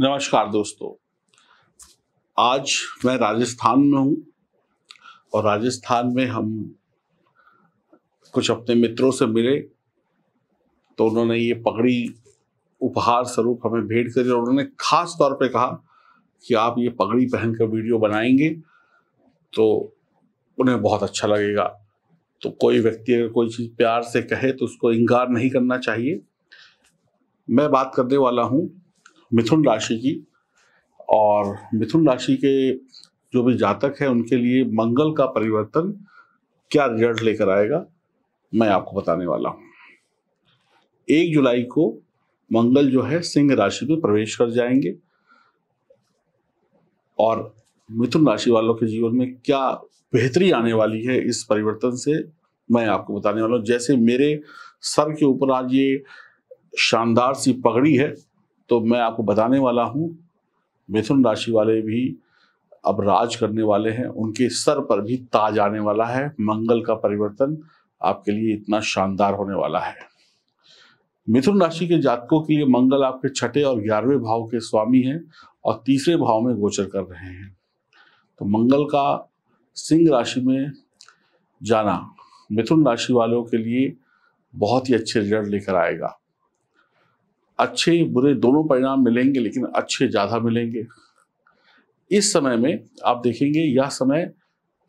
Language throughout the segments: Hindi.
नमस्कार दोस्तों आज मैं राजस्थान में हूँ और राजस्थान में हम कुछ अपने मित्रों से मिले तो उन्होंने ये पगड़ी उपहार स्वरूप हमें भेंट करी और उन्होंने खास तौर पे कहा कि आप ये पगड़ी पहन कर वीडियो बनाएंगे तो उन्हें बहुत अच्छा लगेगा तो कोई व्यक्ति अगर कोई चीज़ प्यार से कहे तो उसको इंकार नहीं करना चाहिए मैं बात करने वाला हूँ मिथुन राशि की और मिथुन राशि के जो भी जातक है उनके लिए मंगल का परिवर्तन क्या रिजल्ट लेकर आएगा मैं आपको बताने वाला हूं एक जुलाई को मंगल जो है सिंह राशि में प्रवेश कर जाएंगे और मिथुन राशि वालों के जीवन में क्या बेहतरी आने वाली है इस परिवर्तन से मैं आपको बताने वाला हूं जैसे मेरे सर के ऊपर आज ये शानदार सी पगड़ी है तो मैं आपको बताने वाला हूँ मिथुन राशि वाले भी अब राज करने वाले हैं उनके सर पर भी ताज आने वाला है मंगल का परिवर्तन आपके लिए इतना शानदार होने वाला है मिथुन राशि के जातकों के लिए मंगल आपके छठे और ग्यारहवें भाव के स्वामी हैं और तीसरे भाव में गोचर कर रहे हैं तो मंगल का सिंह राशि में जाना मिथुन राशि वालों के लिए बहुत ही अच्छे रिजल्ट लेकर आएगा अच्छे बुरे दोनों परिणाम मिलेंगे लेकिन अच्छे ज़्यादा मिलेंगे इस समय में आप देखेंगे यह समय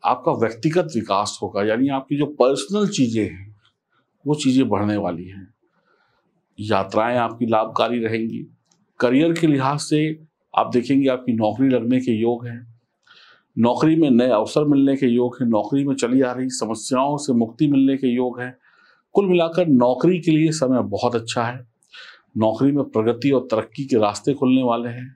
आपका व्यक्तिगत विकास होगा यानी आपकी जो पर्सनल चीज़ें हैं वो चीज़ें बढ़ने वाली हैं यात्राएं आपकी लाभकारी रहेंगी करियर के लिहाज से आप देखेंगे आपकी नौकरी लगने के योग हैं नौकरी में नए अवसर मिलने के योग हैं नौकरी में चली आ रही समस्याओं से मुक्ति मिलने के योग हैं कुल मिलाकर नौकरी के लिए समय बहुत अच्छा है नौकरी में प्रगति और तरक्की के रास्ते खुलने वाले हैं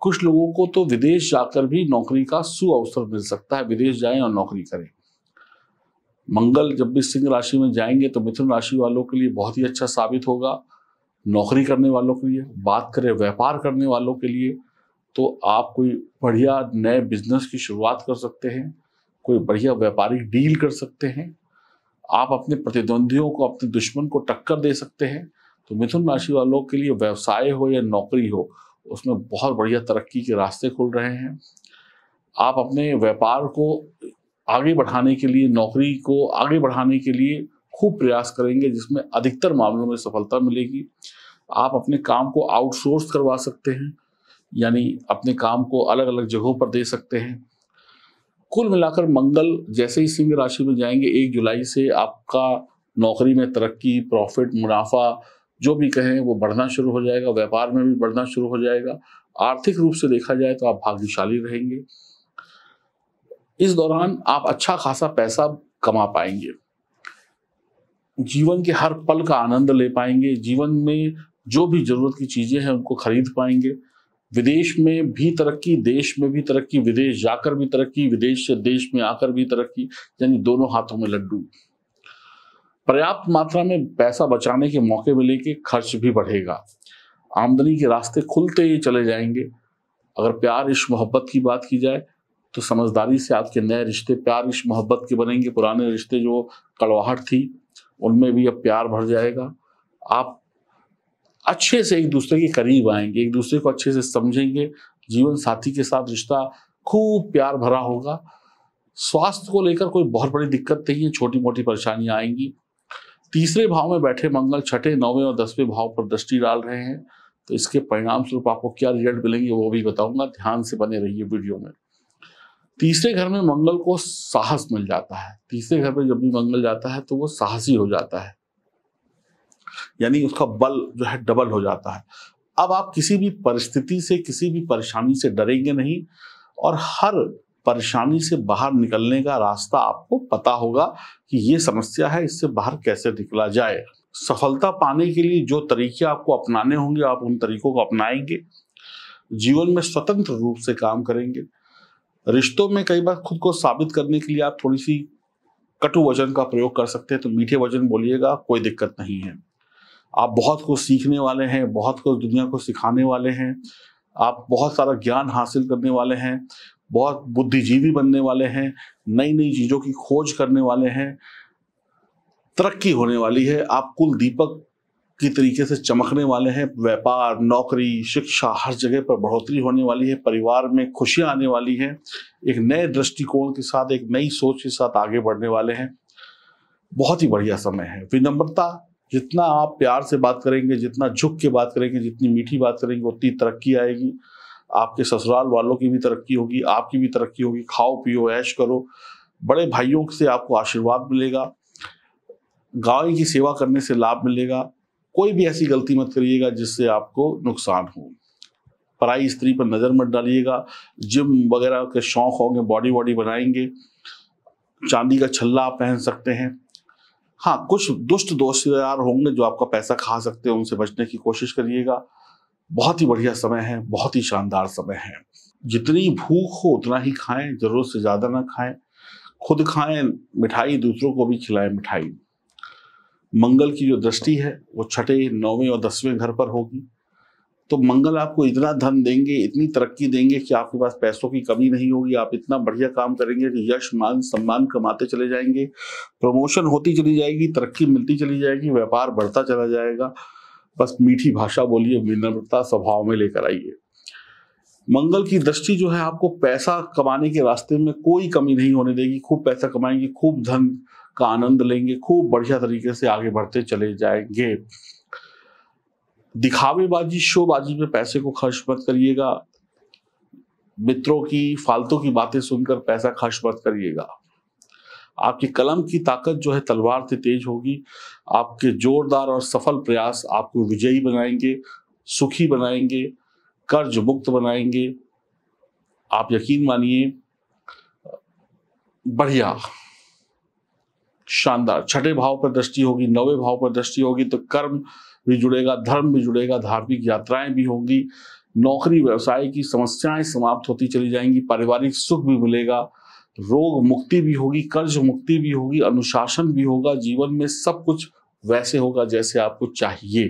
कुछ लोगों को तो विदेश जाकर भी नौकरी का सुअवसर मिल सकता है विदेश जाएं और नौकरी करें मंगल जब भी सिंह राशि में जाएंगे तो मिथुन राशि वालों के लिए बहुत ही अच्छा साबित होगा नौकरी करने वालों के लिए बात करें व्यापार करने वालों के लिए तो आप कोई बढ़िया नए बिजनेस की शुरुआत कर सकते हैं कोई बढ़िया व्यापारिक डील कर सकते हैं आप अपने प्रतिद्वंदियों को अपने दुश्मन को टक्कर दे सकते हैं तो मिथुन राशि वालों के लिए व्यवसाय हो या नौकरी हो उसमें बहुत बढ़िया तरक्की के रास्ते खुल रहे हैं आप अपने व्यापार को आगे बढ़ाने के लिए नौकरी को आगे बढ़ाने के लिए खूब प्रयास करेंगे जिसमें अधिकतर मामलों में सफलता मिलेगी आप अपने काम को आउटसोर्स करवा सकते हैं यानी अपने काम को अलग अलग जगहों पर दे सकते हैं कुल मिलाकर मंगल जैसे ही सिंह राशि में जाएंगे एक जुलाई से आपका नौकरी में तरक्की प्रॉफिट मुनाफा जो भी कहें वो बढ़ना शुरू हो जाएगा व्यापार में भी बढ़ना शुरू हो जाएगा आर्थिक रूप से देखा जाए तो आप भाग्यशाली रहेंगे इस दौरान आप अच्छा खासा पैसा कमा पाएंगे जीवन के हर पल का आनंद ले पाएंगे जीवन में जो भी जरूरत की चीजें हैं उनको खरीद पाएंगे विदेश में भी तरक्की देश में भी तरक्की विदेश जाकर भी तरक्की विदेश से देश में आकर भी तरक्की यानी दोनों हाथों में लड्डू पर्याप्त मात्रा में पैसा बचाने के मौके मिले कि खर्च भी बढ़ेगा आमदनी के रास्ते खुलते ही चले जाएंगे अगर प्यार इश्क मोहब्बत की बात की जाए तो समझदारी से आपके नए रिश्ते प्यार इश्क मोहब्बत के बनेंगे पुराने रिश्ते जो कड़वाहट थी उनमें भी अब प्यार भर जाएगा आप अच्छे से एक दूसरे के करीब आएंगे एक दूसरे को अच्छे से समझेंगे जीवन साथी के साथ रिश्ता खूब प्यार भरा होगा स्वास्थ्य को लेकर कोई बहुत बड़ी दिक्कत नहीं है छोटी मोटी परेशानियाँ आएंगी तीसरे भाव में बैठे मंगल छठे नौवें और दसवें भाव पर दृष्टि डाल रहे हैं तो इसके परिणाम स्वरूप आपको क्या रिजल्ट मिलेंगे वो भी बताऊंगा ध्यान से बने रहिए वीडियो में तीसरे घर में मंगल को साहस मिल जाता है तीसरे घर में जब भी मंगल जाता है तो वो साहसी हो जाता है यानी उसका बल जो है डबल हो जाता है अब आप किसी भी परिस्थिति से किसी भी परेशानी से डरेंगे नहीं और हर परेशानी से बाहर निकलने का रास्ता आपको पता होगा कि ये समस्या है इससे बाहर कैसे निकला जाए सफलता पाने के लिए जो तरीके आपको अपनाने होंगे आप उन तरीकों को अपनाएंगे जीवन में स्वतंत्र रूप से काम करेंगे रिश्तों में कई बार खुद को साबित करने के लिए आप थोड़ी सी कटु वजन का प्रयोग कर सकते हैं तो मीठे वजन बोलिएगा कोई दिक्कत नहीं है आप बहुत कुछ सीखने वाले हैं बहुत कुछ दुनिया को सिखाने वाले हैं आप बहुत सारा ज्ञान हासिल करने वाले हैं बहुत बुद्धिजीवी बनने वाले हैं नई नई चीज़ों की खोज करने वाले हैं तरक्की होने वाली है आप कुल दीपक की तरीके से चमकने वाले हैं व्यापार नौकरी शिक्षा हर जगह पर बढ़ोतरी होने वाली है परिवार में खुशियां आने वाली है एक नए दृष्टिकोण के साथ एक नई सोच के साथ आगे बढ़ने वाले हैं बहुत ही बढ़िया समय है विनम्रता जितना आप प्यार से बात करेंगे जितना झुक के बात करेंगे जितनी मीठी बात करेंगे उतनी तरक्की आएगी आपके ससुराल वालों की भी तरक्की होगी आपकी भी तरक्की होगी खाओ पियो ऐश करो बड़े भाइयों से आपको आशीर्वाद मिलेगा गाँव की सेवा करने से लाभ मिलेगा कोई भी ऐसी गलती मत करिएगा जिससे आपको नुकसान हो पराई स्त्री पर नज़र मत डालिएगा जिम वगैरह के शौक होंगे बॉडी वॉडी बनाएंगे चांदी का छल्ला आप पहन सकते हैं हाँ कुछ दुष्ट दोस्त यार होंगे जो आपका पैसा खा सकते हैं उनसे बचने की कोशिश करिएगा बहुत ही बढ़िया समय है बहुत ही शानदार समय है जितनी भूख हो उतना ही खाएं जरूरत से ज़्यादा ना खाएं खुद खाएं मिठाई दूसरों को भी खिलाएं मिठाई मंगल की जो दृष्टि है वो छठे नौवें और दसवें घर पर होगी तो मंगल आपको इतना धन देंगे इतनी तरक्की देंगे कि आपके पास पैसों की कमी नहीं होगी आप इतना बढ़िया काम करेंगे कि यश मान सम्मान कमाते चले जाएंगे प्रमोशन होती चली जाएगी तरक्की मिलती चली जाएगी व्यापार बढ़ता चला जाएगा बस मीठी भाषा बोलिए विनम्रता स्वभाव में लेकर आइए मंगल की दृष्टि जो है आपको पैसा कमाने के रास्ते में कोई कमी नहीं होने देगी खूब पैसा कमाएंगे खूब धन का आनंद लेंगे खूब बढ़िया तरीके से आगे बढ़ते चले जाएंगे दिखावेबाजी शोबाजी में पैसे को खर्च मत करिएगा मित्रों की फालतू की बातें सुनकर पैसा खर्च मत करिएगा आपकी कलम की ताकत जो है तलवार से तेज होगी आपके जोरदार और सफल प्रयास आपको विजयी बनाएंगे सुखी बनाएंगे कर्ज मुक्त बनाएंगे आप यकीन मानिए बढ़िया शानदार छठे भाव पर दृष्टि होगी नवे भाव पर दृष्टि होगी तो कर्म भी जुड़ेगा धर्म भी जुड़ेगा धार्मिक यात्राएं भी होंगी नौकरी व्यवसाय की समस्याएं समाप्त होती चली जाएंगी पारिवारिक सुख भी मिलेगा रोग मुक्ति भी होगी कर्ज मुक्ति भी होगी अनुशासन भी होगा जीवन में सब कुछ वैसे होगा जैसे आपको चाहिए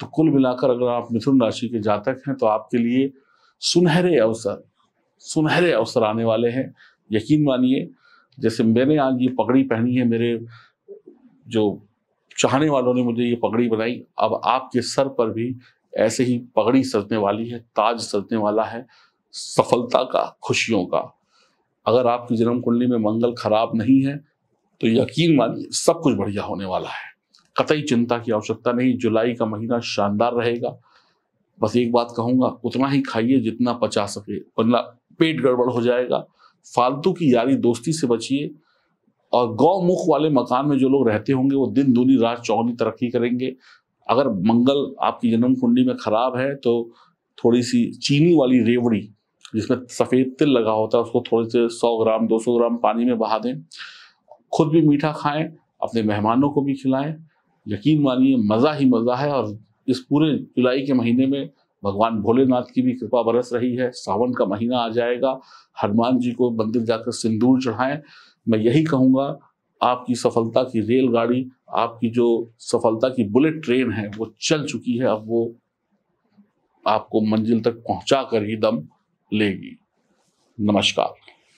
तो कुल मिलाकर अगर आप मिथुन राशि के जातक हैं तो आपके लिए सुनहरे अवसर सुनहरे अवसर आने वाले हैं यकीन मानिए जैसे मैंने आज ये पगड़ी पहनी है मेरे जो चाहने वालों ने मुझे ये पगड़ी बनाई अब आपके सर पर भी ऐसे ही पगड़ी सजने वाली है ताज सजने वाला है सफलता का खुशियों का अगर आपकी जन्म कुंडली में मंगल खराब नहीं है तो यकीन मानिए सब कुछ बढ़िया होने वाला है कतई चिंता की आवश्यकता नहीं जुलाई का महीना शानदार रहेगा बस एक बात कहूंगा उतना ही खाइए जितना पचा सके वरना पेट गड़बड़ हो जाएगा फालतू की यारी दोस्ती से बचिए और गौमुख वाले मकान में जो लोग रहते होंगे वो दिन दूनी रात चौनी तरक्की करेंगे अगर मंगल आपकी जन्म कुंडली में खराब है तो थोड़ी सी चीनी वाली रेवड़ी जिसमें सफ़ेद तिल लगा होता है उसको थोड़े से 100 ग्राम 200 ग्राम पानी में बहा दें खुद भी मीठा खाएं अपने मेहमानों को भी खिलाएं यकीन मानिए मज़ा ही मज़ा है और इस पूरे जुलाई के महीने में भगवान भोलेनाथ की भी कृपा बरस रही है सावन का महीना आ जाएगा हनुमान जी को मंदिर जाकर सिंदूर चढ़ाएं मैं यही कहूँगा आपकी सफलता की रेलगाड़ी आपकी जो सफलता की बुलेट ट्रेन है वो चल चुकी है अब वो आपको मंजिल तक पहुंचा कर ही दम लेगी नमस्कार